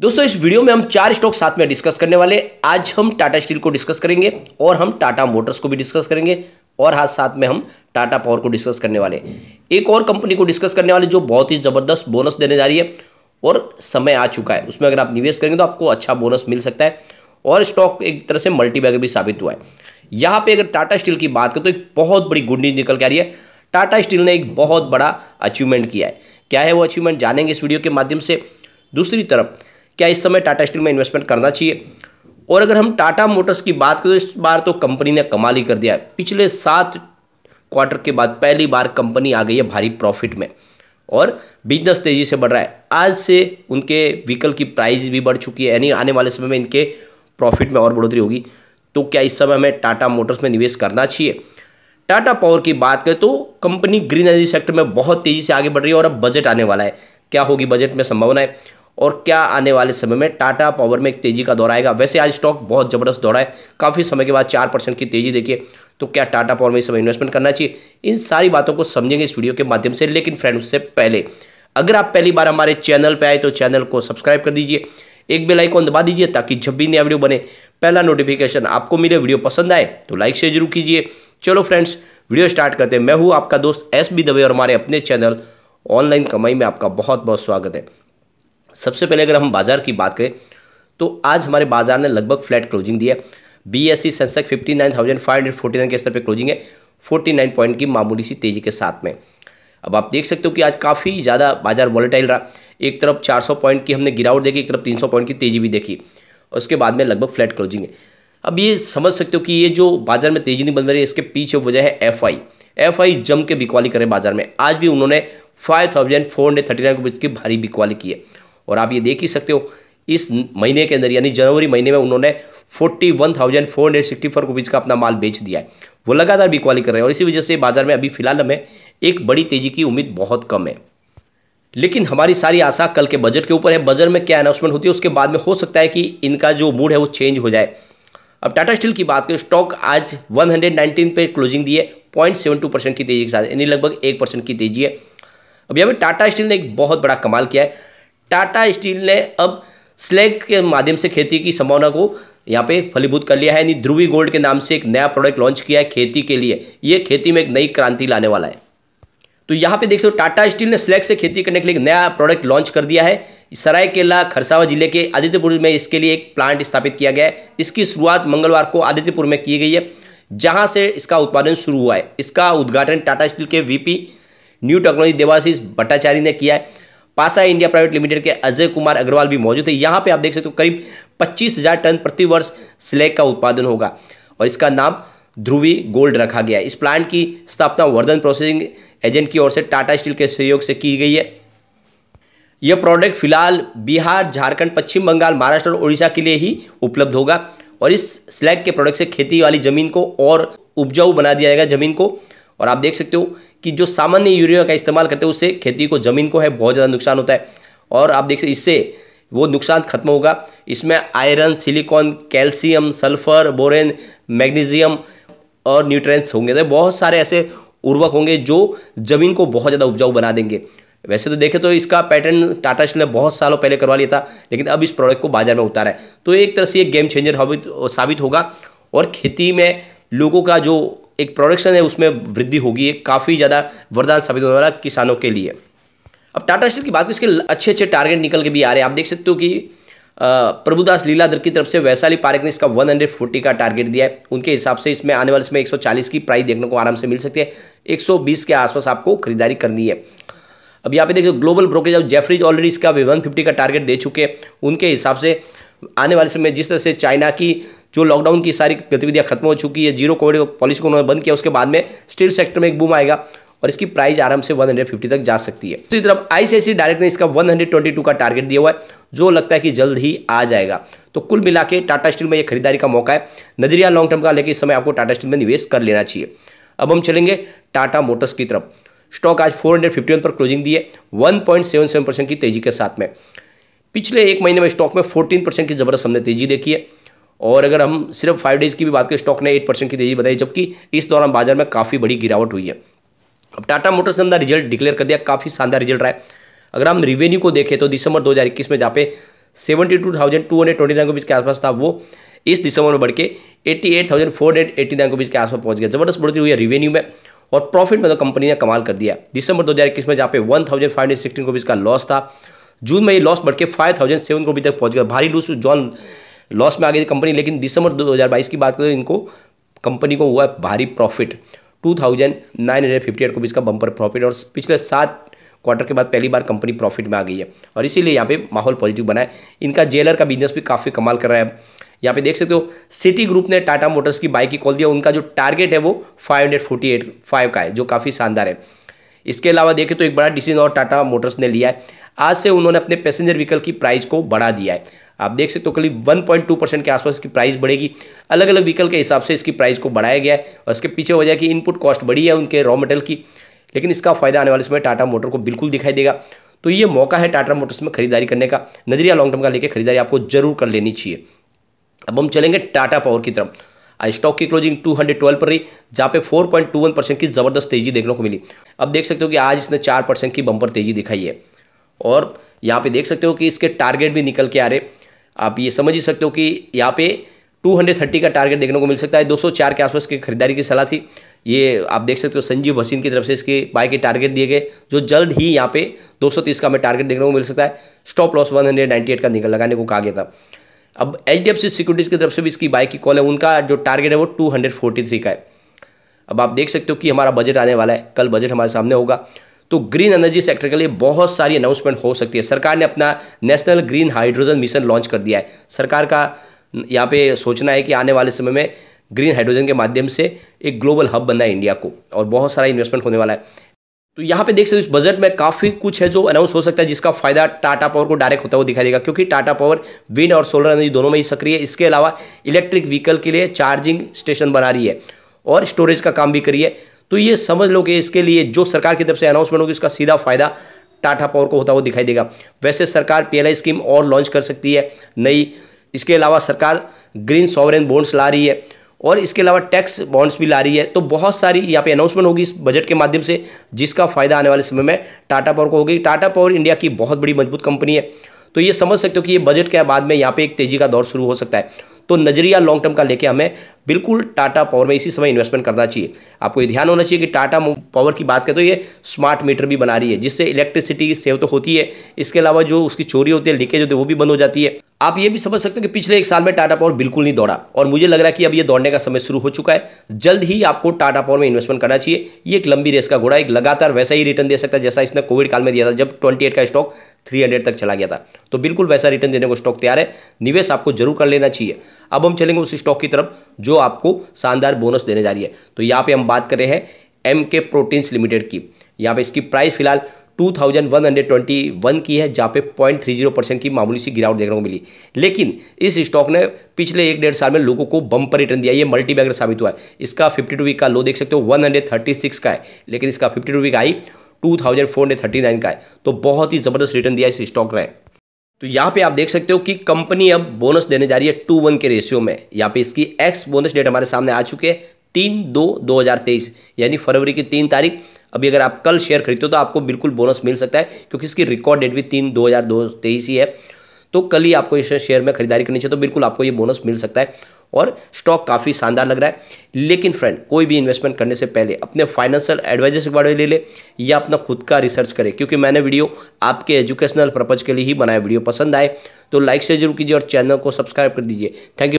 दोस्तों इस वीडियो में हम चार स्टॉक साथ में डिस्कस करने वाले आज हम टाटा स्टील को डिस्कस करेंगे और हम टाटा मोटर्स को भी डिस्कस करेंगे और हाथ साथ में हम टाटा पावर को डिस्कस करने वाले एक और कंपनी को डिस्कस करने वाले जो बहुत ही ज़बरदस्त बोनस देने जा रही है और समय आ चुका है उसमें अगर आप निवेश करेंगे तो आपको अच्छा बोनस मिल सकता है और स्टॉक एक तरह से मल्टीबैग भी साबित हुआ है यहाँ पर अगर टाटा स्टील की बात करें तो एक बहुत बड़ी गुड न्यूज निकल के आ रही है टाटा स्टील ने एक बहुत बड़ा अचीवमेंट किया है क्या है वो अचीवमेंट जानेंगे इस वीडियो के माध्यम से दूसरी तरफ क्या इस समय टाटा स्टील में इन्वेस्टमेंट करना चाहिए और अगर हम टाटा मोटर्स की बात करें तो इस बार तो कंपनी ने कमाल ही कर दिया है पिछले सात क्वार्टर के बाद पहली बार कंपनी आ गई है भारी प्रॉफिट में और बिजनेस तेज़ी से बढ़ रहा है आज से उनके व्हीकल की प्राइस भी बढ़ चुकी है यानी आने वाले समय में इनके प्रॉफिट में और बढ़ोतरी होगी तो क्या इस समय हमें टाटा मोटर्स में निवेश करना चाहिए टाटा पावर की बात करें तो कंपनी ग्रीन एनर्जी सेक्टर में बहुत तेज़ी से आगे बढ़ रही है और अब बजट आने वाला है क्या होगी बजट में संभावना है और क्या आने वाले समय में टाटा पावर में एक तेजी का दौर आएगा वैसे आज स्टॉक बहुत ज़बरदस्त दौड़ा है काफ़ी समय के बाद चार परसेंट की तेजी देखिए तो क्या टाटा पावर में इस समय इन्वेस्टमेंट करना चाहिए इन सारी बातों को समझेंगे इस वीडियो के माध्यम से लेकिन फ्रेंड उससे पहले अगर आप पहली बार हमारे चैनल पर आए तो चैनल को सब्सक्राइब कर दीजिए एक बेलाइकॉन दबा दीजिए ताकि जब भी नया वीडियो बने पहला नोटिफिकेशन आपको मिले वीडियो पसंद आए तो लाइक शेयर जरूर कीजिए चलो फ्रेंड्स वीडियो स्टार्ट करते हैं मैं हूँ आपका दोस्त एस बी दवे और हमारे अपने चैनल ऑनलाइन कमाई में आपका बहुत बहुत स्वागत है सबसे पहले अगर हम बाजार की बात करें तो आज हमारे बाजार ने लगभग फ्लैट क्लोजिंग दी है B S C sensex fifty nine thousand five hundred forty nine के स्तर पर क्लोजिंग है फोर्टी नाइन पॉइंट की मामूली सी तेजी के साथ में अब आप देख सकते हो कि आज काफ़ी ज़्यादा बाजार वॉलेटाइल रहा एक तरफ चार सौ पॉइंट की हमने गिरावट देखी एक तरफ तीन सौ पॉइंट की तेज़ी भी देखी और उसके बाद में लगभग फ्लैट क्लोजिंग है अब ये समझ सकते हो कि ये जो बाजार में तेज़ी नहीं बन रही है इसके पीछे वजह है एफ आई एफ आई जम के बिकवाली करें बाजार में आज भी उन्होंने five thousand four hundred thirty nine के बीच की भारी बिकवाली की है और आप ये देख ही सकते हो इस महीने के अंदर यानी जनवरी महीने में उन्होंने forty one thousand four hundred sixty four rupees का अपना माल बेच दिया है वो लगातार बिकवाली कर रहे हैं और इसी वजह से बाजार में अभी फिलहाल हमें एक बड़ी तेज़ी की उम्मीद बहुत कम है लेकिन हमारी सारी आशा कल के बजट के ऊपर है बजट में क्या अनाउंसमेंट होती है उसके बाद में हो सकता है कि इनका जो मूड है वो चेंज हो जाए अब टाटा स्टील की बात करें स्टॉक आज 119 पे क्लोजिंग दी है पॉइंट सेवन टू परसेंट की तेजी के साथ यानी लगभग एक परसेंट की तेजी है अब यहाँ पर टाटा स्टील ने एक बहुत बड़ा कमाल किया है टाटा स्टील ने अब स्लैग के माध्यम से खेती की संभावना को यहाँ पे फलीभूत कर लिया है यानी ध्रुवी गोल्ड के नाम से एक नया प्रोडक्ट लॉन्च किया है खेती के लिए ये खेती में एक नई क्रांति लाने वाला है तो यहाँ पे देख सकते हो टाटा स्टील ने स्लैग से खेती करने के लिए एक नया प्रोडक्ट लॉन्च कर दिया है सरायकेला खरसावा जिले के आदित्यपुर में इसके लिए एक प्लांट स्थापित किया गया है इसकी शुरुआत मंगलवार को आदित्यपुर में की गई है जहाँ से इसका उत्पादन शुरू हुआ है इसका उद्घाटन टाटा स्टील के VP new technology Debashish Bhattacharya ने किया है पासा इंडिया प्राइवेट लिमिटेड के अजय कुमार अग्रवाल भी मौजूद है यहाँ पे आप देख सकते हो करीब पच्चीस हज़ार टन प्रतिवर्ष स्लेग का उत्पादन होगा और इसका नाम ध्रुवी गोल्ड रखा गया इस प्लांट की स्थापना वर्धन प्रोसेसिंग एजेंट की ओर से टाटा स्टील के सहयोग से की गई है यह प्रोडक्ट फिलहाल बिहार झारखंड पश्चिम बंगाल महाराष्ट्र और उड़ीसा के लिए ही उपलब्ध होगा और इस स्लैग के प्रोडक्ट से खेती वाली ज़मीन को और उपजाऊ बना दिया जाएगा ज़मीन को और आप देख सकते हो कि जो सामान्य यूरिया का इस्तेमाल करते हो उससे खेती को ज़मीन को है बहुत ज़्यादा नुकसान होता है और आप देख सकते इससे वो नुकसान खत्म होगा इसमें iron silicon calcium sulphur boron magnesium और न्यूट्रेंट्स होंगे तो बहुत सारे ऐसे उर्वक होंगे जो ज़मीन को बहुत ज़्यादा उपजाऊ बना देंगे वैसे तो देखें तो इसका पैटर्न टाटा स्टील ने बहुत सालों पहले करवा लिया था लेकिन अब इस प्रोडक्ट को बाजार में उतारा है तो एक तरह से ये गेम चेंजर साबित होगा और खेती में लोगों का जो एक प्रोडक्शन है उसमें वृद्धि होगी काफ़ी ज़्यादा वरदान साबित होने वाला किसानों के लिए अब टाटा स्टील की बात करें इसके अच्छे अच्छे टारगेट निकल के भी आ रहे हैं आप देख सकते हो कि प्रभुदास लीलाधर की तरफ से वैशाली पार्क ने इसका 140 का टारगेट दिया है उनके हिसाब से इसमें आने वाले इसमें 140 की प्राइस देखने को आराम से मिल सकती है 120 के आसपास आपको खरीदारी करनी है अब यहाँ पे देखिए ग्लोबल ब्रोकरेज अब जेफरीज ऑलरेडी इसका वन फिफ्टी का टारगेट दे चुके हैं उनके हिसाब से आने वाले समय जिस तरह से चाइना की जो लॉकडाउन की सारी गतिविधियाँ खत्म हो चुकी है जीरो कोविड पॉलिसी को उन्होंने बंद किया उसके बाद में स्टील सेक्टर में एक बूम आएगा और इसकी प्राइस आराम से 150 तक जा सकती है दूसरी तरफ आईसीआईसी डायरेक्ट ने इसका 122 का टारगेट दिया हुआ है जो लगता है कि जल्द ही आ जाएगा तो कुल मिला के टाटा स्टील में यह खरीदारी का मौका है नजरिया लॉन्ग टर्म का लेकिन इस समय आपको टाटा स्टील में निवेश कर लेना चाहिए अब हम चलेंगे टाटा मोटर्स की तरफ स्टॉक आज फोर पर क्लोजिंग दी है परसेंट की तेजी के साथ में पिछले एक महीने में स्टॉक में फोर्टीन परसेंट की जबरदस्त हमने तेजी देखी है और अगर हम सिर्फ फाइव डेज़ की भी बात करें स्टॉक ने एट परसेंट की तेजी बताई जबकि इस दौरान बाजार में काफ़ी बड़ी गिरावट हुई है अब टाटा मोटर्स ने अंदर रिजल्ट डिक्लेयर कर दिया काफ़ी शानदार रिजल्ट रहा है अगर हम रिवेन्यू को देखें तो दिसंबर 2021 में जहाँ पे seventy two thousand two hundred twenty nine के बीच के आसपास था वो इस दिसंबर में बढ़ के eighty eight thousand four hundred eighty nine के बीच के आसपास पहुंच गया जबरदस्त बढ़ती हुई है रिवेन्यू में और प्रॉफिट में तो कंपनी ने कमाल कर दिया दिसंबर दो हज़ार इक्कीस में जहाँ पे one thousand five hundred sixteen को का लॉस था जून में ये लॉस बढ़ के फाइव थाउजेंड सेवन को तक पहुंच गया भारी लूस जॉन लॉस में आ गई थी कंपनी लेकिन दिसंबर 2022 की बात करें इनको कंपनी को हुआ है भारी प्रॉफिट 2958 को भी इसका बम्पर प्रॉफिट और पिछले सात क्वार्टर के बाद पहली बार कंपनी प्रॉफिट में आ गई है और इसीलिए यहाँ पे माहौल पॉजिटिव बना है इनका जेलर का बिजनेस भी काफ़ी कमाल कर रहा है यहाँ पे देख सकते हो सिटी ग्रुप ने टाटा मोटर्स की बाइक की कॉल दिया उनका जो टारगेट है वो 548 5 का है जो काफ़ी शानदार है इसके अलावा देखें तो एक बड़ा डिसीजन और टाटा मोटर्स ने लिया है आज से उन्होंने अपने पैसेंजर व्हीकल की प्राइस को बढ़ा दिया है आप देख सकते हो कल करीब 1.2 परसेंट के आसपास इसकी प्राइस बढ़ेगी अलग अलग व्हीकल के हिसाब से इसकी प्राइस को बढ़ाया गया है और इसके पीछे वजह कि इनपुट कॉस्ट बढ़ी है उनके रॉ मटेरियल की लेकिन इसका फायदा आने वाले समय टाटा मोटर को बिल्कुल दिखाई देगा तो ये मौका है टाटा मोटर्स में खरीदारी करने का नजरिया लॉन्ग टर्म का लेकर खरीदारी आपको जरूर कर लेनी चाहिए अब हम चलेंगे टाटा पावर की तरफ स्टॉक की क्लोजिंग 212 पर रही जहाँ पे 4.21 परसेंट की ज़बरदस्त तेजी देखने को मिली अब देख सकते हो कि आज इसने 4 परसेंट की बम्पर तेजी दिखाई है और यहाँ पे देख सकते हो कि इसके टारगेट भी निकल के आ रहे आप ये समझ ही सकते हो कि यहाँ पे 230 का टारगेट देखने को मिल सकता है 204 के आसपास की खरीदारी की सलाह थी ये आप देख सकते हो संजीव भसीन की तरफ से इसके बाय के टारगेट दिए गए जो जल्द ही यहाँ पे 230 का हमें टारगेट देखने को मिल सकता है स्टॉप लॉस 198 का निकल लगाने को कहा गया था अब H D F C securities की तरफ से भी इसकी बाइक की कॉल है उनका जो टारगेट है वो टू हंड्रेड फोर्टी थ्री का है अब आप देख सकते हो कि हमारा बजट आने वाला है कल बजट हमारे सामने होगा तो ग्रीन एनर्जी सेक्टर के लिए बहुत सारी अनाउंसमेंट हो सकती है सरकार ने अपना national green hydrogen mission launch कर दिया है सरकार का यहाँ पे सोचना है कि आने वाले समय में ग्रीन हाइड्रोजन के माध्यम से एक ग्लोबल हब बनना है इंडिया को और बहुत सारा इन्वेस्टमेंट होने वाला है तो यहाँ पे देख सकते हो इस बजट में काफ़ी कुछ है जो अनाउंस हो सकता है जिसका फायदा टाटा पावर को डायरेक्ट होता हुआ दिखाई देगा क्योंकि टाटा पावर विंड और सोलर एनर्जी दोनों में ही सक्रिय है इसके अलावा इलेक्ट्रिक व्हीकल के लिए चार्जिंग स्टेशन बना रही है और स्टोरेज का काम भी करी है तो ये समझ लो कि इसके लिए जो सरकार की तरफ से अनाउंसमेंट होगी उसका सीधा फायदा टाटा पावर को होता हुआ दिखाई देगा वैसे सरकार पी स्कीम और लॉन्च कर सकती है नई इसके अलावा सरकार ग्रीन सॉवरेन बोन्ड्स ला रही है और इसके अलावा टैक्स बॉन्ड्स भी ला रही है तो बहुत सारी यहाँ पे अनाउंसमेंट होगी इस बजट के माध्यम से जिसका फायदा आने वाले समय में टाटा पावर को होगी टाटा पावर इंडिया की बहुत बड़ी मजबूत कंपनी है तो ये समझ सकते हो कि ये बजट के बाद में यहाँ पे एक तेजी का दौर शुरू हो सकता है तो नज़रिया लॉन्ग टर्म का लेके हमें बिल्कुल टाटा पावर में इसी समय इन्वेस्टमेंट करना चाहिए आपको ये ध्यान होना चाहिए कि टाटा पावर की बात करें तो ये स्मार्ट मीटर भी बना रही है जिससे इलेक्ट्रिसिटी सेव तो होती है इसके अलावा जो उसकी चोरी होती है लीकेज होती है वो भी बंद हो जाती है आप ये भी समझ सकते हो कि पिछले एक साल में टाटा पावर बिल्कुल नहीं दौड़ा और मुझे लग रहा है कि अब ये दौड़ने का समय शुरू हो चुका है जल्द ही आपको टाटा पावर में इन्वेस्टमेंट करना चाहिए ये एक लंबी रेस का घोड़ा एक लगातार वैसा ही रिटर्न दे सकता है जैसा इसने कोविड काल में दिया था जब 28 का स्टॉक 300 तक चला गया था तो बिल्कुल वैसा रिटर्न देने को स्टॉक तैयार है निवेश आपको जरूर कर लेना चाहिए अब हम चलेंगे उस स्टॉक की तरफ जो आपको शानदार बोनस देने जा रही है तो यहाँ पे हम बात कर रहे हैं एम के प्रोटीन्स लिमिटेड की यहाँ पे इसकी प्राइस फिलहाल 2121 की है जहाँ पे 0.30 परसेंट की मामूली सी गिरावट देखने को मिली लेकिन इस स्टॉक ने पिछले एक डेढ़ साल में लोगों को बम पर रिटर्न दिया ये मल्टी बैगर साबित हुआ है इसका 52 वीक का लो देख सकते हो 136 का है लेकिन इसका 52 वीक आई 2439 का है तो बहुत ही ज़बरदस्त रिटर्न दिया इस स्टॉक ने तो यहाँ पे आप देख सकते हो कि कंपनी अब बोनस देने जा रही है टू वन के रेशियो में यहाँ पे इसकी एक्स बोनस डेट हमारे सामने आ चुके हैं तीन दो दो हज़ार तेईस यानी फरवरी की तीन तारीख अभी अगर आप कल शेयर खरीदते हो तो आपको बिल्कुल बोनस मिल सकता है क्योंकि इसकी रिकॉर्ड डेट भी तीन दो हज़ार दो तेईस ही है तो कल ही आपको इस शेयर में खरीदारी करनी चाहिए तो बिल्कुल आपको ये बोनस मिल सकता है और स्टॉक काफ़ी शानदार लग रहा है लेकिन फ्रेंड कोई भी इन्वेस्टमेंट करने से पहले अपने फाइनेंशियल एडवाइजर के बारे ले ले या अपना खुद का रिसर्च करें क्योंकि मैंने वीडियो आपके एजुकेशनल पर्पज़ के लिए ही बनाया वीडियो पसंद आए तो लाइक से जरूर कीजिए और चैनल को सब्सक्राइब कर दीजिए थैंक यू